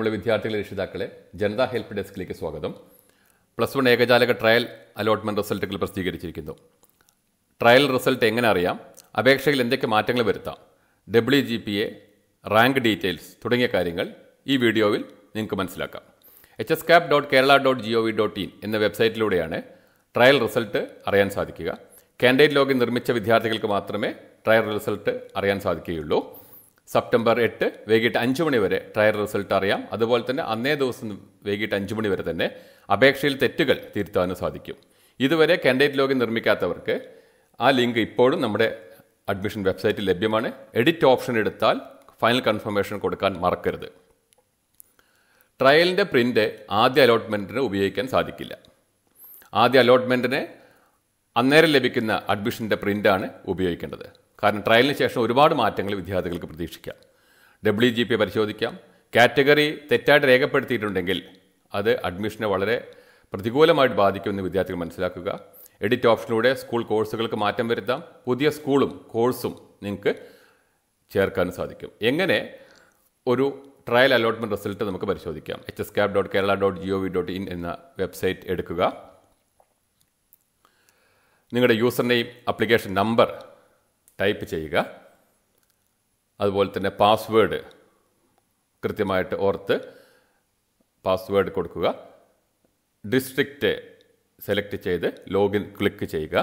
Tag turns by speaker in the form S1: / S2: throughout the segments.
S1: നമ്മുടെ വിദ്യാർത്ഥികളെ രക്ഷിതാക്കളെ ജനതാ ഹെൽപ്പ് ഡെസ്കിലേക്ക് സ്വാഗതം പ്ലസ് വൺ ഏകജാലക ട്രയൽ അലോട്ട്മെൻറ്റ് റിസൾട്ടുകൾ പ്രസിദ്ധീകരിച്ചിരിക്കുന്നു ട്രയൽ റിസൾട്ട് എങ്ങനെ അറിയാം അപേക്ഷയിൽ എന്തൊക്കെ മാറ്റങ്ങൾ വരുത്താം W G P A rank details തുടങ്ങിയ കാര്യങ്ങൾ ഈ വീഡിയോയിൽ നിങ്ങൾക്ക് മനസ്സിലാക്കാം H S cap dot Kerala dot G O V dot in എന്ന വെബ്സൈറ്റിലൂടെയാണ് ട്രയൽ റിസൾട്ട് അറിയാൻ സാധിക്കുക കാൻഡിഡേറ്റ് ലോഗിൻ നിർമ്മിച്ച വിദ്യാർത്ഥികൾക്ക് മാത്രമേ ട്രയൽ റിസൾട്ട് അറിയാൻ സാധിക്കുകയുള്ളൂ സെപ്റ്റംബർ എട്ട് വൈകിട്ട് അഞ്ച് മണി വരെ ട്രയൽ റിസൾട്ട് അറിയാം അതുപോലെ തന്നെ അന്നേ ദിവസം വൈകിട്ട് അഞ്ച് മണി വരെ തന്നെ അപേക്ഷയിൽ തെറ്റുകൾ തിരുത്താനും സാധിക്കും ഇതുവരെ കാൻഡിഡേറ്റ് ലോഗിൻ നിർമ്മിക്കാത്തവർക്ക് ആ ലിങ്ക് ഇപ്പോഴും നമ്മുടെ അഡ്മിഷൻ വെബ്സൈറ്റിൽ ലഭ്യമാണ് എഡിറ്റ് ഓപ്ഷൻ എടുത്താൽ ഫൈനൽ കൺഫർമേഷൻ കൊടുക്കാൻ മറക്കരുത് ട്രയലിൻ്റെ പ്രിൻ്റ് ആദ്യ അലോട്ട്മെൻറ്റിന് ഉപയോഗിക്കാൻ സാധിക്കില്ല ആദ്യ അലോട്ട്മെൻറ്റിന് അന്നേരം ലഭിക്കുന്ന അഡ്മിഷൻ്റെ പ്രിൻ്റാണ് ഉപയോഗിക്കേണ്ടത് കാരണം ട്രയലിന് ശേഷം ഒരുപാട് മാറ്റങ്ങൾ വിദ്യാർത്ഥികൾക്ക് പ്രതീക്ഷിക്കാം ഡബ്ല്യു ജി പി പരിശോധിക്കാം കാറ്റഗറി തെറ്റായിട്ട് രേഖപ്പെടുത്തിയിട്ടുണ്ടെങ്കിൽ അത് അഡ്മിഷനെ വളരെ പ്രതികൂലമായിട്ട് ബാധിക്കുമെന്ന് വിദ്യാർത്ഥികൾ മനസ്സിലാക്കുക എഡിറ്റ് ഓപ്ഷനിലൂടെ സ്കൂൾ കോഴ്സുകൾക്ക് മാറ്റം വരുത്താം പുതിയ സ്കൂളും കോഴ്സും നിങ്ങൾക്ക് ചേർക്കാൻ സാധിക്കും എങ്ങനെ ഒരു ട്രയൽ അലോട്ട്മെൻറ്റ് റിസൾട്ട് നമുക്ക് പരിശോധിക്കാം H S cap dot Kerala dot G O V dot in എന്ന വെബ്സൈറ്റ് എടുക്കുക നിങ്ങളുടെ user name application number type ചെയ്യുക അതുപോലെ തന്നെ പാസ്വേഡ് കൃത്യമായിട്ട് ഓർത്ത് പാസ്വേഡ് കൊടുക്കുക ഡിസ്ട്രിക്റ്റ് സെലക്ട് ചെയ്ത് ലോഗിൻ ക്ലിക്ക് ചെയ്യുക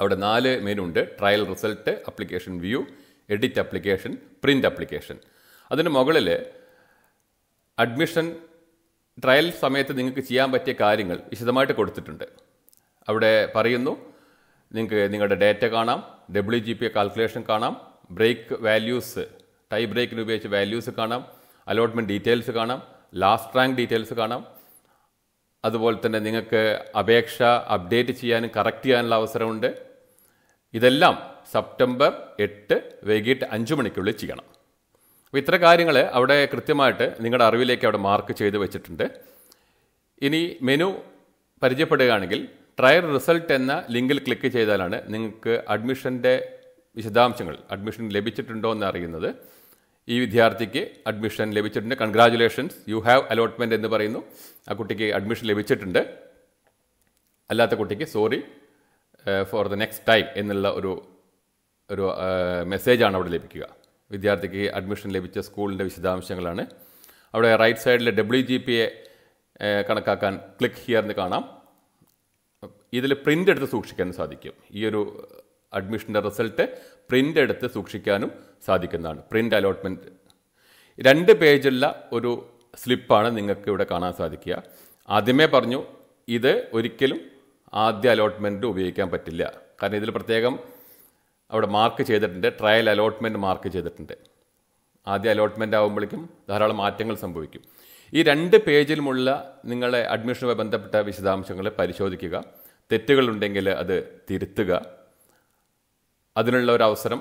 S1: അവിടെ നാല് മെനുണ്ട് trial result application view edit application print application അതിന് മുകളിൽ അഡ്മിഷൻ ട്രയൽ സമയത്ത് നിങ്ങൾക്ക് ചെയ്യാൻ പറ്റിയ കാര്യങ്ങൾ വിശദമായിട്ട് കൊടുത്തിട്ടുണ്ട് അവിടെ പറയുന്നു നിങ്ങൾക്ക് നിങ്ങളുടെ ഡേറ്റ കാണാം ഡബ്ല്യു ജി പി കാൽക്കുലേഷൻ കാണാം ബ്രേക്ക് വാല്യൂസ് ടൈ ബ്രേക്കിന് ഉപയോഗിച്ച് വാല്യൂസ് കാണാം അലോട്ട്മെൻറ്റ് ഡീറ്റെയിൽസ് കാണാം ലാസ്റ്റ് റാങ്ക് ഡീറ്റെയിൽസ് കാണാം അതുപോലെ തന്നെ നിങ്ങൾക്ക് അപേക്ഷ അപ്ഡേറ്റ് ചെയ്യാനും കറക്റ്റ് ചെയ്യാനുള്ള അവസരമുണ്ട് ഇതെല്ലാം സെപ്റ്റംബർ എട്ട് വൈകിട്ട് അഞ്ച് മണിക്കുള്ളിൽ ചെയ്യണം അപ്പോൾ ഇത്ര കാര്യങ്ങൾ അവിടെ കൃത്യമായിട്ട് നിങ്ങളുടെ അറിവിലേക്ക് അവിടെ മാർക്ക് ചെയ്ത് വെച്ചിട്ടുണ്ട് ഇനി മെനു പരിചയപ്പെടുകയാണെങ്കിൽ ട്രയൽ റിസൾട്ട് എന്ന ലിങ്കിൽ ക്ലിക്ക് ചെയ്താലാണ് നിങ്ങൾക്ക് അഡ്മിഷൻ്റെ വിശദാംശങ്ങൾ അഡ്മിഷൻ ലഭിച്ചിട്ടുണ്ടോ എന്ന് അറിയുന്നത് ഈ വിദ്യാർത്ഥിക്ക് അഡ്മിഷൻ ലഭിച്ചിട്ടുണ്ട് കൺഗ്രാജുലേഷൻസ് യു ഹാവ് അലോട്ട്മെൻറ്റ് എന്ന് പറയുന്നു ആ കുട്ടിക്ക് അഡ്മിഷൻ ലഭിച്ചിട്ടുണ്ട് അല്ലാത്ത കുട്ടിക്ക് sorry for the next time എന്നുള്ള ഒരു ഒരു മെസ്സേജാണ് uh, അവിടെ ലഭിക്കുക വിദ്യാർത്ഥിക്ക് അഡ്മിഷൻ ലഭിച്ച സ്കൂളിൻ്റെ വിശദാംശങ്ങളാണ് അവിടെ റൈറ്റ് സൈഡിൽ ഡബ്ല്യു ജി കണക്കാക്കാൻ ക്ലിക്ക് ഹിയർ എന്ന് കാണാം ഇതിൽ പ്രിൻ്റ് എടുത്ത് സൂക്ഷിക്കാൻ സാധിക്കും ഈ ഒരു അഡ്മിഷൻ്റെ റിസൾട്ട് പ്രിൻ്റ് എടുത്ത് സൂക്ഷിക്കാനും സാധിക്കുന്നതാണ് പ്രിൻ്റ് അലോട്ട്മെൻറ്റ് രണ്ട് പേജുള്ള ഒരു സ്ലിപ്പാണ് നിങ്ങൾക്ക് ഇവിടെ കാണാൻ സാധിക്കുക ആദ്യമേ പറഞ്ഞു ഇത് ഒരിക്കലും ആദ്യ അലോട്ട്മെൻറ്റ് ഉപയോഗിക്കാൻ പറ്റില്ല കാരണം ഇതിൽ പ്രത്യേകം അവിടെ മാർക്ക് ചെയ്തിട്ടുണ്ട് ട്രയൽ അലോട്ട്മെൻറ്റ് മാർക്ക് ചെയ്തിട്ടുണ്ട് ആദ്യ അലോട്ട്മെൻ്റ് ആകുമ്പോഴേക്കും ധാരാളം മാറ്റങ്ങൾ സംഭവിക്കും ഈ രണ്ട് പേജിലുമുള്ള നിങ്ങളെ അഡ്മിഷനുമായി ബന്ധപ്പെട്ട വിശദാംശങ്ങൾ പരിശോധിക്കുക തെറ്റുകളുണ്ടെങ്കിൽ അത് തിരുത്തുക അതിനുള്ള ഒരു അവസരം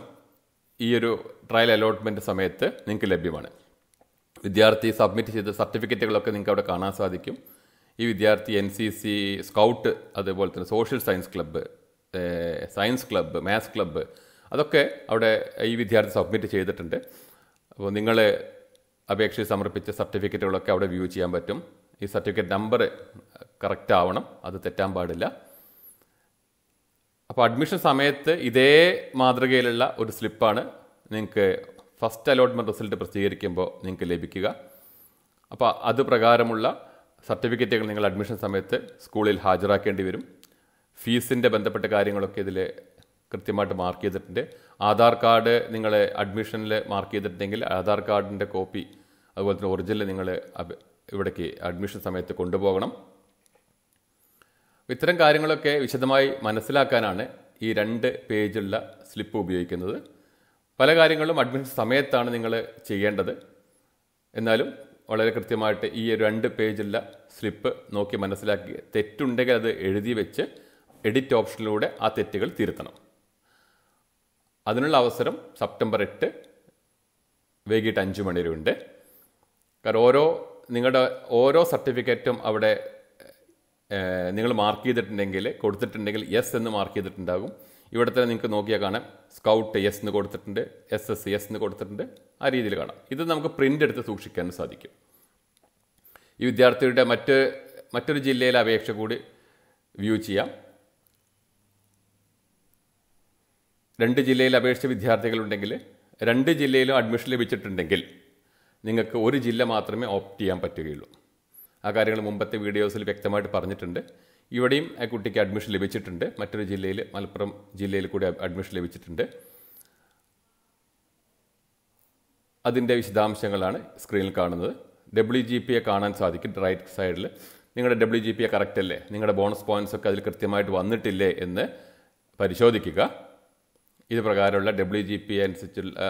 S1: ഈ ഒരു ട്രയൽ അലോട്ട്മെൻറ്റ് സമയത്ത് നിങ്ങൾക്ക് ലഭ്യമാണ് വിദ്യാർത്ഥി സബ്മിറ്റ് ചെയ്ത സർട്ടിഫിക്കറ്റുകളൊക്കെ നിങ്ങൾക്ക് അവിടെ കാണാൻ സാധിക്കും ഈ വിദ്യാർത്ഥി എൻ സി സി സ്കൗട്ട് അതുപോലെ തന്നെ social science club science club maths club അതൊക്കെ അവിടെ ഈ വിദ്യാർത്ഥി സബ്മിറ്റ് ചെയ്തിട്ടുണ്ട് അപ്പോൾ നിങ്ങൾ അപേക്ഷ സമർപ്പിച്ച സർട്ടിഫിക്കറ്റുകളൊക്കെ അവിടെ വ്യൂ ചെയ്യാൻ പറ്റും ഈ സർട്ടിഫിക്കറ്റ് നമ്പർ കറക്റ്റ് ആവണം അത് തെറ്റാൻ പാടില്ല അപ്പോൾ അഡ്മിഷൻ സമയത്ത് ഇതേ മാതൃകയിലുള്ള ഒരു സ്ലിപ്പാണ് നിങ്ങൾക്ക് ഫസ്റ്റ് അലോട്ട്മെൻറ്റ് റിസൾട്ട് പ്രസിദ്ധീകരിക്കുമ്പോൾ നിങ്ങൾക്ക് ലഭിക്കുക അപ്പോൾ അത് പ്രകാരമുള്ള സർട്ടിഫിക്കറ്റുകൾ നിങ്ങൾ അഡ്മിഷൻ സമയത്ത് സ്കൂളിൽ ഹാജരാക്കേണ്ടി വരും ഫീസിൻ്റെ ബന്ധപ്പെട്ട കാര്യങ്ങളൊക്കെ ഇതിൽ കൃത്യമായിട്ട് മാർക്ക് ചെയ്തിട്ടുണ്ട് ആധാർ കാർഡ് നിങ്ങൾ അഡ്മിഷനിൽ മാർക്ക് ചെയ്തിട്ടുണ്ടെങ്കിൽ ആധാർ കാർഡിൻ്റെ കോപ്പി അതുപോലെ തന്നെ ഒറിജിനൽ നിങ്ങൾ ഇവിടേക്ക് അഡ്മിഷൻ സമയത്ത് കൊണ്ടുപോകണം ഇത്തരം കാര്യങ്ങളൊക്കെ വിശദമായി മനസ്സിലാക്കാനാണ് ഈ രണ്ട് പേജുള്ള സ്ലിപ്പ് ഉപയോഗിക്കുന്നത് പല കാര്യങ്ങളും അഡ്മിഷൻ സമയത്താണ് നിങ്ങൾ ചെയ്യേണ്ടത് എന്നാലും വളരെ കൃത്യമായിട്ട് ഈ രണ്ട് പേജുള്ള സ്ലിപ്പ് നോക്കി മനസ്സിലാക്കി തെറ്റുണ്ടെങ്കിൽ അത് എഴുതി വെച്ച് എഡിറ്റ് ഓപ്ഷനിലൂടെ ആ തെറ്റുകൾ തിരുത്തണം അതിനുള്ള അവസരം സെപ്റ്റംബർ എട്ട് വൈകിട്ട് അഞ്ച് മണി വരെ ഉണ്ട് കാരണം ഓരോ നിങ്ങളുടെ ഓരോ സർട്ടിഫിക്കറ്റും അവിടെ നിങ്ങൾ മാർക്ക് ചെയ്തിട്ടുണ്ടെങ്കിൽ കൊടുത്തിട്ടുണ്ടെങ്കിൽ എസ് എന്ന് മാർക്ക് ചെയ്തിട്ടുണ്ടാകും ഇവിടെ തന്നെ നിങ്ങൾക്ക് നോക്കിയാൽ കാണാം സ്കൗട്ട് എസ് എന്ന് കൊടുത്തിട്ടുണ്ട് എസ് എസ് എസ് എന്ന് കൊടുത്തിട്ടുണ്ട് ആ രീതിയിൽ കാണാം ഇത് നമുക്ക് പ്രിൻ്റ് എടുത്ത് സൂക്ഷിക്കാൻ സാധിക്കും ഈ വിദ്യാർത്ഥിയുടെ മറ്റ് മറ്റൊരു ജില്ലയിലെ അപേക്ഷ കൂടി വ്യൂ ചെയ്യാം രണ്ട് ജില്ലയിൽ അപേക്ഷിച്ച വിദ്യാർത്ഥികളുണ്ടെങ്കിൽ രണ്ട് ജില്ലയിലും അഡ്മിഷൻ ലഭിച്ചിട്ടുണ്ടെങ്കിൽ നിങ്ങൾക്ക് ഒരു ജില്ല മാത്രമേ ഓപ്റ്റ് ചെയ്യാൻ പറ്റുകയുള്ളൂ ആ കാര്യങ്ങൾ മുമ്പത്തെ വീഡിയോസിൽ വ്യക്തമായിട്ട് പറഞ്ഞിട്ടുണ്ട് ഇവിടെയും ആ കുട്ടിക്ക് അഡ്മിഷൻ ലഭിച്ചിട്ടുണ്ട് മറ്റൊരു ജില്ലയിൽ മലപ്പുറം ജില്ലയിൽ കൂടി അഡ്മിഷൻ ലഭിച്ചിട്ടുണ്ട് അതിൻ്റെ വിശദാംശങ്ങളാണ് സ്ക്രീനിൽ കാണുന്നത് ഡബ്ല്യു ജി എ കാണാൻ സാധിക്കും റൈറ്റ് സൈഡിൽ നിങ്ങളുടെ ഡബ്ല്യു ജി പി കറക്റ്റ് അല്ലേ നിങ്ങളുടെ ബോണസ് പോയിൻസ് ഒക്കെ അതിൽ കൃത്യമായിട്ട് വന്നിട്ടില്ലേ എന്ന് പരിശോധിക്കുക ഇത് പ്രകാരമുള്ള ഡബ്ല്യു ജി പി അനുസരിച്ചുള്ള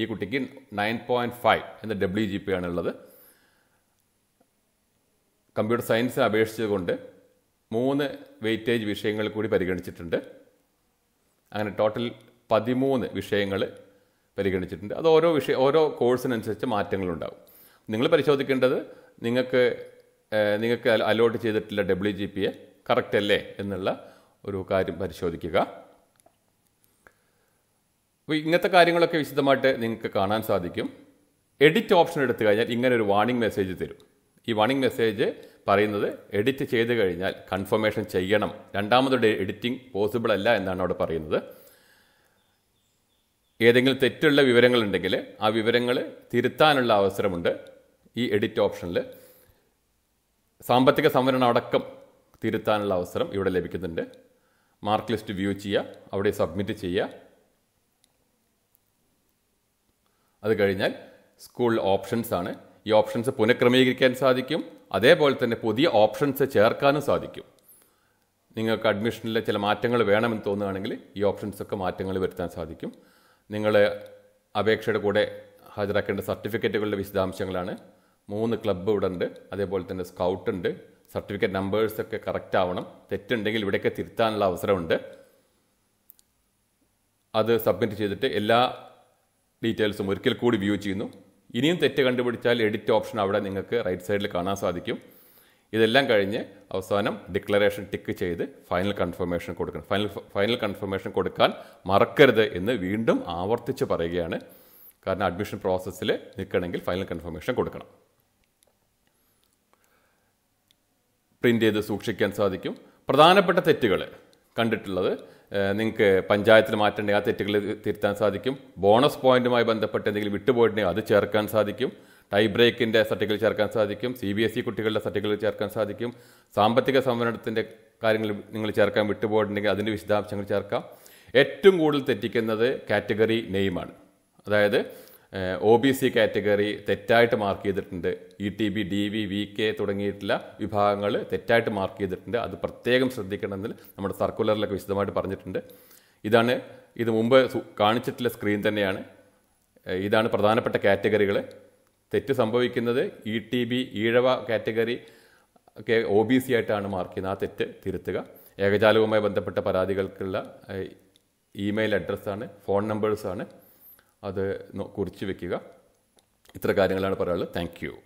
S1: ഈ കുട്ടിക്ക് നയൻ പോയിൻറ്റ് ഫൈവ് എന്ന ഡബ്ല്യു ജി പി ആണുള്ളത് കമ്പ്യൂട്ടർ സയൻസിന് അപേക്ഷിച്ചതുകൊണ്ട് മൂന്ന് വെയിറ്റേജ് വിഷയങ്ങൾ കൂടി പരിഗണിച്ചിട്ടുണ്ട് അങ്ങനെ ടോട്ടൽ പതിമൂന്ന് വിഷയങ്ങൾ പരിഗണിച്ചിട്ടുണ്ട് അത് ഓരോ വിഷയ ഓരോ കോഴ്സിനനുസരിച്ച് മാറ്റങ്ങളുണ്ടാകും നിങ്ങൾ പരിശോധിക്കേണ്ടത് നിങ്ങൾക്ക് നിങ്ങൾക്ക് അലോട്ട് ചെയ്തിട്ടുള്ള W G P A correct അല്ലേ എന്നുള്ള ഒരു കാര്യം പരിശോധിക്കുക അപ്പോൾ ഇങ്ങനത്തെ കാര്യങ്ങളൊക്കെ വിശദമായിട്ട് നിങ്ങൾക്ക് കാണാൻ സാധിക്കും എഡിറ്റ് ഓപ്ഷൻ എടുത്തു കഴിഞ്ഞാൽ ഇങ്ങനെ ഒരു വാർണിംഗ് മെസ്സേജ് തരും ഈ വാണിംഗ് മെസ്സേജ് പറയുന്നത് എഡിറ്റ് ചെയ്ത് കഴിഞ്ഞാൽ കൺഫർമേഷൻ ചെയ്യണം രണ്ടാമതൊരു എഡിറ്റിംഗ് പോസിബിൾ അല്ല എന്നാണ് അവിടെ പറയുന്നത് ഏതെങ്കിലും തെറ്റുള്ള വിവരങ്ങളുണ്ടെങ്കിൽ ആ വിവരങ്ങൾ തിരുത്താനുള്ള അവസരമുണ്ട് ഈ എഡിറ്റ് ഓപ്ഷനിൽ സാമ്പത്തിക സംവരണ അടക്കം തിരുത്താനുള്ള അവസരം ഇവിടെ ലഭിക്കുന്നുണ്ട് മാർക്ക് ലിസ്റ്റ് വ്യൂ ചെയ്യുക അവിടെ സബ്മിറ്റ് ചെയ്യുക അത് കഴിഞ്ഞാൽ സ്കൂൾ ഓപ്ഷൻസ് ആണ് ഈ ഓപ്ഷൻസ് പുനഃക്രമീകരിക്കാൻ സാധിക്കും അതേപോലെ തന്നെ പുതിയ ഓപ്ഷൻസ് ചേർക്കാനും സാധിക്കും നിങ്ങൾക്ക് അഡ്മിഷനിലെ ചില മാറ്റങ്ങൾ വേണമെന്ന് തോന്നുകയാണെങ്കിൽ ഈ ഓപ്ഷൻസൊക്കെ മാറ്റങ്ങൾ വരുത്താൻ സാധിക്കും നിങ്ങൾ അപേക്ഷയുടെ കൂടെ ഹാജരാക്കേണ്ട സർട്ടിഫിക്കറ്റുകളുടെ വിശദാംശങ്ങളാണ് മൂന്ന് ക്ലബ്ബ് ഇവിടെ ഉണ്ട് അതേപോലെ തന്നെ സ്കൗട്ട് ഉണ്ട് സർട്ടിഫിക്കറ്റ് നമ്പേഴ്സൊക്കെ കറക്റ്റ് ആവണം തെറ്റുണ്ടെങ്കിൽ ഇവിടെയൊക്കെ തിരുത്താനുള്ള അവസരമുണ്ട് അത് സബ്മിറ്റ് ചെയ്തിട്ട് എല്ലാ ഡീറ്റെയിൽസും ഒരിക്കൽ കൂടി വ്യൂ ചെയ്യുന്നു ഇനിയും തെറ്റ് കണ്ടുപിടിച്ചാൽ എഡിറ്റ് ഓപ്ഷൻ അവിടെ നിങ്ങൾക്ക് റൈറ്റ് സൈഡിൽ കാണാൻ സാധിക്കും ഇതെല്ലാം കഴിഞ്ഞ് അവസാനം ഡിക്ലറേഷൻ ടിക്ക് ചെയ്ത് ഫൈനൽ കൺഫർമേഷൻ കൊടുക്കണം ഫൈനൽ ഫൈനൽ കൺഫർമേഷൻ കൊടുക്കാൻ മറക്കരുത് എന്ന് വീണ്ടും ആവർത്തിച്ച് പറയുകയാണ് കാരണം അഡ്മിഷൻ പ്രോസസ്സിൽ നിൽക്കണമെങ്കിൽ ഫൈനൽ കൺഫർമേഷൻ കൊടുക്കണം പ്രിൻ്റ് ചെയ്ത് സൂക്ഷിക്കാൻ സാധിക്കും പ്രധാനപ്പെട്ട തെറ്റുകൾ കണ്ടിട്ടുള്ളത് നിങ്ങൾക്ക് പഞ്ചായത്തിൽ മാറ്റേണ്ട ആ തെറ്റുകൾ തിരുത്താൻ സാധിക്കും ബോണസ് പോയിന്റുമായി ബന്ധപ്പെട്ട് എന്തെങ്കിലും വിട്ടുപോയിട്ടുണ്ടെങ്കിൽ അത് ചേർക്കാൻ സാധിക്കും ടൈ ബ്രേക്കിൻ്റെ സർട്ടിഫിക്കറ്റ് ചേർക്കാൻ സാധിക്കും സി ബി എസ് ഇ കുട്ടികളുടെ സർട്ടിഫിക്കറ്റ് ചേർക്കാൻ സാധിക്കും സാമ്പത്തിക സംവരണത്തിൻ്റെ കാര്യങ്ങൾ നിങ്ങൾ ചേർക്കാൻ വിട്ടുപോയിട്ടുണ്ടെങ്കിൽ അതിൻ്റെ വിശദാംശങ്ങൾ ചേർക്കാം ഏറ്റവും കൂടുതൽ തെറ്റിക്കുന്നത് കാറ്റഗറി നെയിമാണ് അതായത് ഒ ബി സി കാറ്റഗറി തെറ്റായിട്ട് മാർക്ക് ചെയ്തിട്ടുണ്ട് E T B D V V K തുടങ്ങിയിട്ടുള്ള വിഭാഗങ്ങൾ തെറ്റായിട്ട് മാർക്ക് ചെയ്തിട്ടുണ്ട് അത് പ്രത്യേകം ശ്രദ്ധിക്കണമെന്ന് നമ്മുടെ സർക്കുലറിലൊക്കെ വിശദമായിട്ട് പറഞ്ഞിട്ടുണ്ട് ഇതാണ് ഇത് മുമ്പ് കാണിച്ചിട്ടുള്ള സ്ക്രീൻ തന്നെയാണ് ഇതാണ് പ്രധാനപ്പെട്ട കാറ്റഗറികൾ തെറ്റ് സംഭവിക്കുന്നത് E T B Ezhava category ഒക്കെ ഒ ബി സി ആയിട്ടാണ് മാർക്ക് ചെയ്യുന്നത് ആ തെറ്റ് തിരുത്തുക ഏകജാലവുമായി ബന്ധപ്പെട്ട പരാതികൾക്കുള്ള ഇമെയിൽ അഡ്രസ്സാണ് ഫോൺ നമ്പേഴ്സാണ് അത് കുറിച്ച് വെക്കുക ഇത്ര കാര്യങ്ങളാണ് പറയാനുള്ളത് താങ്ക്